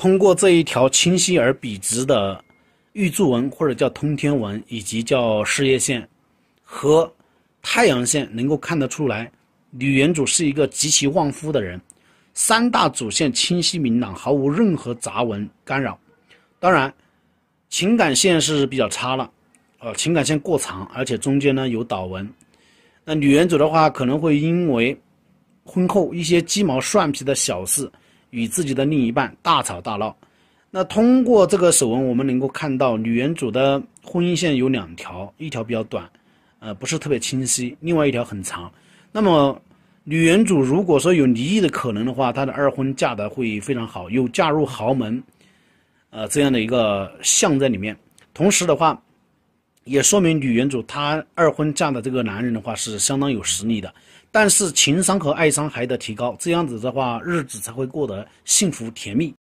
通过这一条清晰而笔直的玉柱纹，或者叫通天纹，以及叫事业线和太阳线，能够看得出来，女原主是一个极其旺夫的人。三大主线清晰明朗，毫无任何杂纹干扰。当然，情感线是比较差了，呃，情感线过长，而且中间呢有倒纹。那女原主的话，可能会因为婚后一些鸡毛蒜皮的小事。与自己的另一半大吵大闹，那通过这个手纹，我们能够看到女原主的婚姻线有两条，一条比较短，呃，不是特别清晰，另外一条很长。那么，女原主如果说有离异的可能的话，她的二婚嫁的会非常好，又嫁入豪门，呃，这样的一个象在里面。同时的话。也说明女原主她二婚嫁的这个男人的话是相当有实力的，但是情商和爱商还得提高，这样子的话日子才会过得幸福甜蜜。